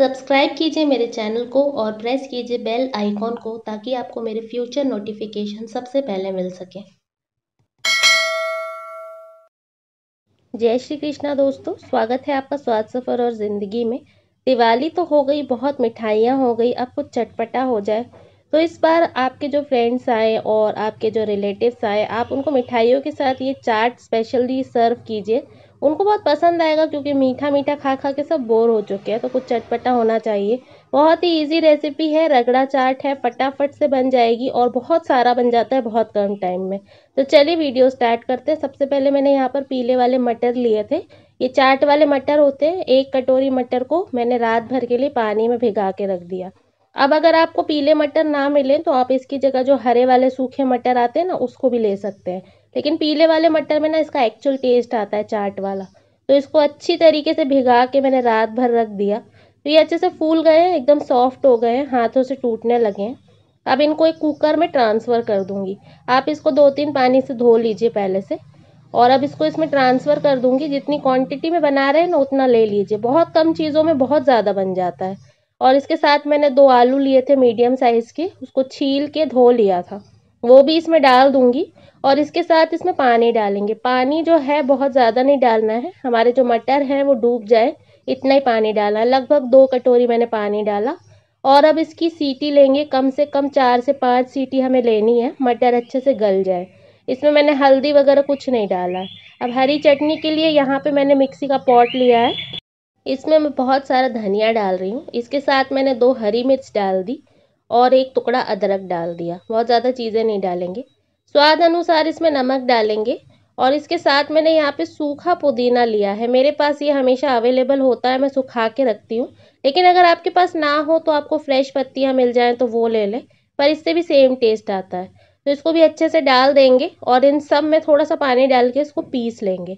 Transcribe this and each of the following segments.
subscribe कीजिए मेरे channel को और प्रेस कीजिए बेल आइकॉन को ताकि आपको मेरे फ्यूचर नोटिफिकेशन सबसे पहले मिल सके जय श्री कृष्णा दोस्तों स्वागत है आपका स्वाद सफ़र और ज़िंदगी में दिवाली तो हो गई बहुत मिठाइयाँ हो गई अब कुछ चटपटा हो जाए तो इस बार आपके जो फ्रेंड्स आए और आपके जो रिलेटिव्स आए आप उनको मिठाइयों के साथ ये चाट स्पेशली सर्व कीजिए उनको बहुत पसंद आएगा क्योंकि मीठा मीठा खा खा के सब बोर हो चुके हैं तो कुछ चटपटा होना चाहिए बहुत ही इजी रेसिपी है रगड़ा चाट है फटाफट से बन जाएगी और बहुत सारा बन जाता है बहुत कम टाइम में तो चलिए वीडियो स्टार्ट करते हैं सबसे पहले मैंने यहाँ पर पीले वाले मटर लिए थे ये चाट वाले मटर होते हैं एक कटोरी मटर को मैंने रात भर के लिए पानी में भिगा के रख दिया अब अगर आपको पीले मटर ना मिले तो आप इसकी जगह जो हरे वाले सूखे मटर आते हैं ना उसको भी ले सकते हैं लेकिन पीले वाले मटर में ना इसका एक्चुअल टेस्ट आता है चाट वाला तो इसको अच्छी तरीके से भिगा के मैंने रात भर रख दिया तो ये अच्छे से फूल गए हैं एकदम सॉफ्ट हो गए हैं हाथों से टूटने लगे हैं अब इनको एक कुकर में ट्रांसफ़र कर दूंगी आप इसको दो तीन पानी से धो लीजिए पहले से और अब इसको इसमें ट्रांसफ़र कर दूंगी जितनी क्वांटिटी में बना रहे हैं ना उतना ले लीजिए बहुत कम चीज़ों में बहुत ज़्यादा बन जाता है और इसके साथ मैंने दो आलू लिए थे मीडियम साइज़ के उसको छील के धो लिया था वो भी इसमें डाल दूंगी और इसके साथ इसमें पानी डालेंगे पानी जो है बहुत ज़्यादा नहीं डालना है हमारे जो मटर हैं वो डूब जाए इतना ही पानी डालना है लगभग दो कटोरी मैंने पानी डाला और अब इसकी सीटी लेंगे कम से कम चार से पाँच सीटी हमें लेनी है मटर अच्छे से गल जाए इसमें मैंने हल्दी वगैरह कुछ नहीं डाला अब हरी चटनी के लिए यहाँ पे मैंने मिक्सी का पॉट लिया है इसमें मैं बहुत सारा धनिया डाल रही हूँ इसके साथ मैंने दो हरी मिर्च डाल दी और एक टुकड़ा अदरक डाल दिया बहुत ज़्यादा चीज़ें नहीं डालेंगे स्वाद अनुसार इसमें नमक डालेंगे और इसके साथ मैंने यहाँ पे सूखा पुदीना लिया है मेरे पास ये हमेशा अवेलेबल होता है मैं सुखा के रखती हूँ लेकिन अगर आपके पास ना हो तो आपको फ्रेश पत्तियाँ मिल जाएँ तो वो ले लें पर इससे भी सेम टेस्ट आता है तो इसको भी अच्छे से डाल देंगे और इन सब में थोड़ा सा पानी डाल के इसको पीस लेंगे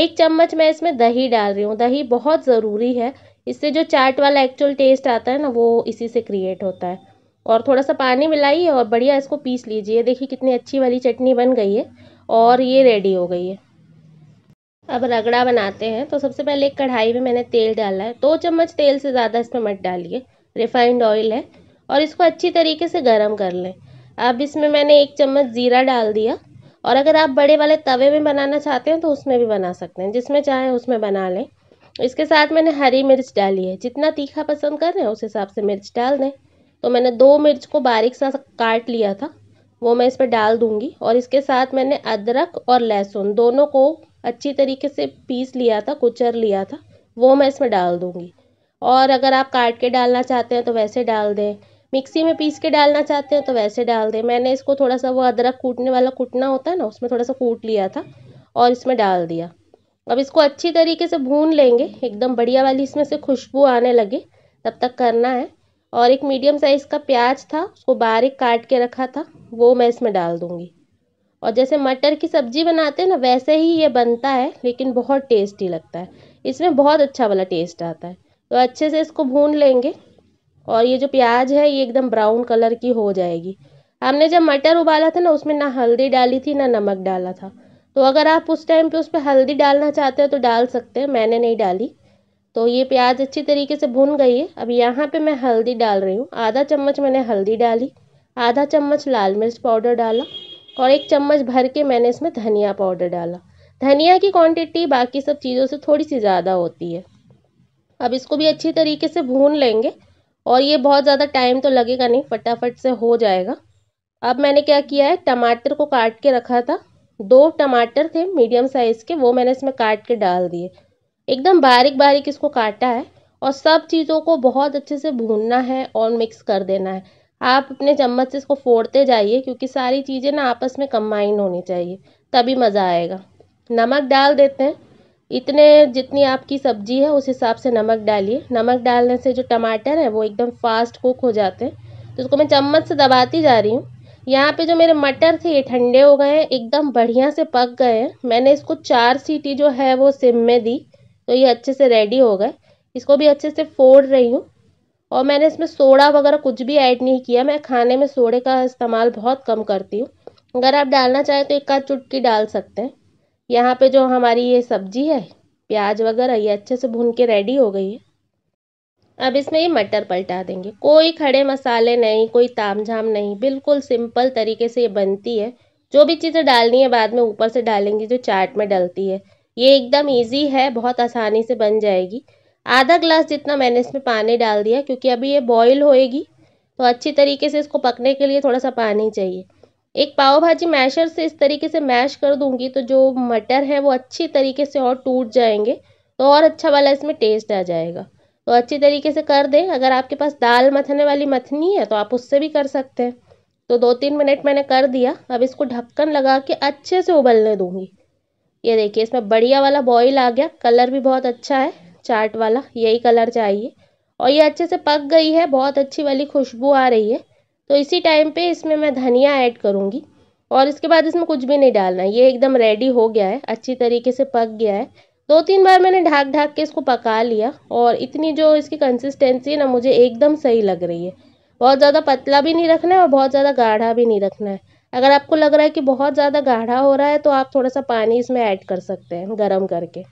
एक चम्मच मैं इसमें दही डाल रही हूँ दही बहुत ज़रूरी है इससे जो चाट वाला एक्चुअल टेस्ट आता है ना वो इसी से क्रिएट होता है और थोड़ा सा पानी मिलाइए और बढ़िया इसको पीस लीजिए देखिए कितनी अच्छी वाली चटनी बन गई है और ये रेडी हो गई है अब रगड़ा बनाते हैं तो सबसे पहले एक कढ़ाई में मैंने तेल डाला है दो चम्मच तेल से ज़्यादा इसमें मत डालिए रिफाइंड ऑयल है और इसको अच्छी तरीके से गर्म कर लें अब इसमें मैंने एक चम्मच ज़ीरा डाल दिया और अगर आप बड़े वाले तवे में बनाना चाहते हैं तो उसमें भी बना सकते हैं जिसमें चाहें उसमें बना लें इसके साथ मैंने हरी मिर्च डाली है जितना तीखा पसंद कर रहे हैं उस हिसाब से मिर्च डाल दें तो मैंने दो मिर्च को बारीक सा काट लिया था वो मैं इस पर डाल दूंगी और इसके साथ मैंने अदरक और लहसुन दोनों को अच्छी तरीके से पीस लिया था कुचर लिया था वो मैं इसमें डाल दूंगी और अगर आप काट के डालना चाहते हैं तो वैसे डाल दें मिक्सी में पीस के डालना चाहते हैं तो वैसे डाल दें मैंने इसको थोड़ा सा वो अदरक कूटने वाला कूटना होता है ना उसमें थोड़ा सा कूट लिया था और इसमें डाल दिया अब इसको अच्छी तरीके से भून लेंगे एकदम बढ़िया वाली इसमें से खुशबू आने लगे तब तक करना है और एक मीडियम साइज़ का प्याज था उसको बारीक काट के रखा था वो मैं इसमें डाल दूँगी और जैसे मटर की सब्ज़ी बनाते हैं ना वैसे ही ये बनता है लेकिन बहुत टेस्टी लगता है इसमें बहुत अच्छा वाला टेस्ट आता है तो अच्छे से इसको भून लेंगे और ये जो प्याज है ये एकदम ब्राउन कलर की हो जाएगी हमने जब मटर उबाला था ना उसमें ना हल्दी डाली थी ना नमक डाला था तो अगर आप उस टाइम पे उस पर हल्दी डालना चाहते हो तो डाल सकते हैं मैंने नहीं डाली तो ये प्याज अच्छी तरीके से भुन गई है अब यहाँ पे मैं हल्दी डाल रही हूँ आधा चम्मच मैंने हल्दी डाली आधा चम्मच लाल मिर्च पाउडर डाला और एक चम्मच भर के मैंने इसमें धनिया पाउडर डाला धनिया की क्वांटिटी बाकी सब चीज़ों से थोड़ी सी ज़्यादा होती है अब इसको भी अच्छी तरीके से भून लेंगे और ये बहुत ज़्यादा टाइम तो लगेगा नहीं फटाफट से हो जाएगा अब मैंने क्या किया है टमाटर को काट के रखा था दो टमाटर थे मीडियम साइज़ के वो मैंने इसमें काट के डाल दिए एकदम बारीक बारीक इसको काटा है और सब चीज़ों को बहुत अच्छे से भूनना है और मिक्स कर देना है आप अपने चम्मच से इसको फोड़ते जाइए क्योंकि सारी चीज़ें ना आपस में कम्बाइन होनी चाहिए तभी मज़ा आएगा नमक डाल देते हैं इतने जितनी आपकी सब्जी है उस हिसाब से नमक डालिए नमक डालने से जो टमाटर है वो एकदम फास्ट कुक हो जाते हैं तो उसको मैं चम्मच से दबाती जा रही हूँ यहाँ पे जो मेरे मटर थे ये ठंडे हो गए हैं एकदम बढ़िया से पक गए हैं मैंने इसको चार सीटी जो है वो सिम में दी तो ये अच्छे से रेडी हो गए इसको भी अच्छे से फोड़ रही हूँ और मैंने इसमें सोडा वगैरह कुछ भी ऐड नहीं किया मैं खाने में सोडे का इस्तेमाल बहुत कम करती हूँ अगर आप डालना चाहें तो एक आध चुटकी डाल सकते हैं यहाँ पे जो हमारी ये सब्जी है प्याज वगैरह ये अच्छे से भून के रेडी हो गई है अब इसमें ये मटर पलटा देंगे कोई खड़े मसाले नहीं कोई ताम झाम नहीं बिल्कुल सिंपल तरीके से ये बनती है जो भी चीज़ें डालनी है बाद में ऊपर से डालेंगे जो चाट में डलती है ये एकदम ईजी है बहुत आसानी से बन जाएगी आधा ग्लास जितना मैंने इसमें पानी डाल दिया क्योंकि अभी ये बॉईल होएगी तो अच्छी तरीके से इसको पकने के लिए थोड़ा सा पानी चाहिए एक पाव भाजी मैशर से इस तरीके से मैश कर दूंगी तो जो मटर है वो अच्छी तरीके से और टूट जाएंगे तो और अच्छा वाला इसमें टेस्ट आ जाएगा तो अच्छी तरीके से कर दें अगर आपके पास दाल मथने वाली मथनी है तो आप उससे भी कर सकते हैं तो दो तीन मिनट मैंने कर दिया अब इसको ढक्कन लगा के अच्छे से उबलने दूंगी ये देखिए इसमें बढ़िया वाला बॉईल आ गया कलर भी बहुत अच्छा है चाट वाला यही कलर चाहिए और ये अच्छे से पक गई है बहुत अच्छी वाली खुशबू आ रही है तो इसी टाइम पे इसमें मैं धनिया ऐड करूँगी और इसके बाद इसमें कुछ भी नहीं डालना ये एकदम रेडी हो गया है अच्छी तरीके से पक गया है दो तीन बार मैंने ढाक ढाक के इसको पका लिया और इतनी जो इसकी कंसिस्टेंसी है ना मुझे एकदम सही लग रही है बहुत ज़्यादा पतला भी नहीं रखना है और बहुत ज़्यादा गाढ़ा भी नहीं रखना है अगर आपको लग रहा है कि बहुत ज़्यादा गाढ़ा हो रहा है तो आप थोड़ा सा पानी इसमें ऐड कर सकते हैं गर्म करके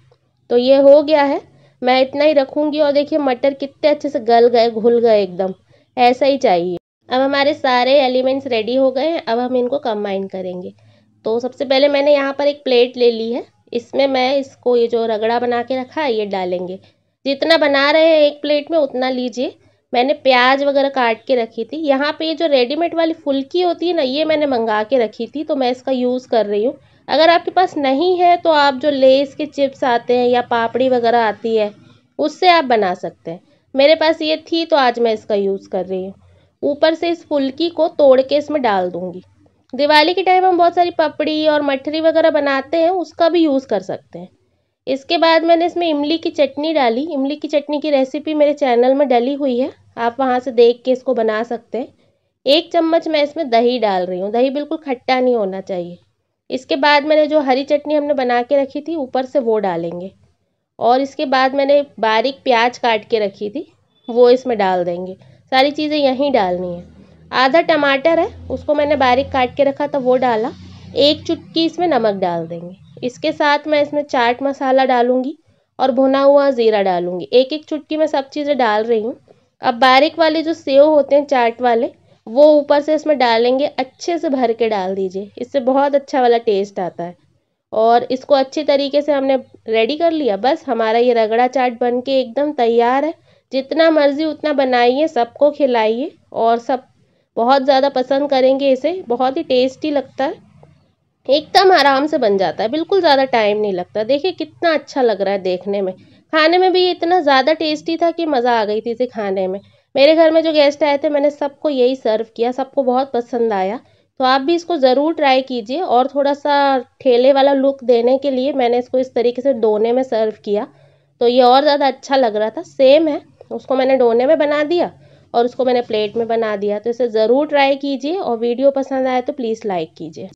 तो ये हो गया है मैं इतना ही रखूँगी और देखिए मटर कितने अच्छे से गल गए घुल गए एकदम ऐसा ही चाहिए अब हमारे सारे एलिमेंट्स रेडी हो गए हैं अब हम इनको कंबाइन करेंगे तो सबसे पहले मैंने यहाँ पर एक प्लेट ले ली है इसमें मैं इसको ये जो रगड़ा बना के रखा है ये डालेंगे जितना बना रहे हैं एक प्लेट में उतना लीजिए मैंने प्याज वगैरह काट के रखी थी यहाँ पे ये जो रेडीमेड वाली फुल्की होती है ना ये मैंने मंगा के रखी थी तो मैं इसका यूज़ कर रही हूँ अगर आपके पास नहीं है तो आप जो लेस के चिप्स आते हैं या पापड़ी वगैरह आती है उससे आप बना सकते हैं मेरे पास ये थी तो आज मैं इसका यूज़ कर रही हूँ ऊपर से इस फुल्की को तोड़ के इसमें डाल दूँगी दिवाली के टाइम हम बहुत सारी पपड़ी और मठरी वगैरह बनाते हैं उसका भी यूज़ कर सकते हैं इसके बाद मैंने इसमें इमली की चटनी डाली इमली की चटनी की रेसिपी मेरे चैनल में डली हुई है आप वहाँ से देख के इसको बना सकते हैं एक चम्मच मैं इसमें दही डाल रही हूँ दही बिल्कुल खट्टा नहीं होना चाहिए इसके बाद मैंने जो हरी चटनी हमने बना के रखी थी ऊपर से वो डालेंगे और इसके बाद मैंने बारीक प्याज काट के रखी थी वो इसमें डाल देंगे सारी चीज़ें यहीं डालनी है आधा टमाटर है उसको मैंने बारीक काट के रखा था वो डाला एक चुटकी इसमें नमक डाल देंगे इसके साथ मैं इसमें चाट मसाला डालूंगी और भुना हुआ ज़ीरा डालूंगी एक एक चुटकी मैं सब चीज़ें डाल रही हूँ अब बारीक वाले जो सेव होते हैं चाट वाले वो ऊपर से इसमें डालेंगे अच्छे से भर के डाल दीजिए इससे बहुत अच्छा वाला टेस्ट आता है और इसको अच्छे तरीके से हमने रेडी कर लिया बस हमारा ये रगड़ा चाट बन के एकदम तैयार है जितना मर्ज़ी उतना बनाइए सबको खिलाइए और सब बहुत ज़्यादा पसंद करेंगे इसे बहुत ही टेस्टी लगता है एकदम आराम से बन जाता है बिल्कुल ज़्यादा टाइम नहीं लगता देखिए कितना अच्छा लग रहा है देखने में खाने में भी इतना ज़्यादा टेस्टी था कि मज़ा आ गई थी इसे खाने में मेरे घर में जो गेस्ट आए थे मैंने सबको यही सर्व किया सबको बहुत पसंद आया तो आप भी इसको ज़रूर ट्राई कीजिए और थोड़ा सा ठेले वाला लुक देने के लिए मैंने इसको इस तरीके से डोने में सर्व किया तो ये और ज़्यादा अच्छा लग रहा था सेम है उसको मैंने डोने में बना दिया और उसको मैंने प्लेट में बना दिया तो इसे ज़रूर ट्राई कीजिए और वीडियो पसंद आए तो प्लीज़ लाइक कीजिए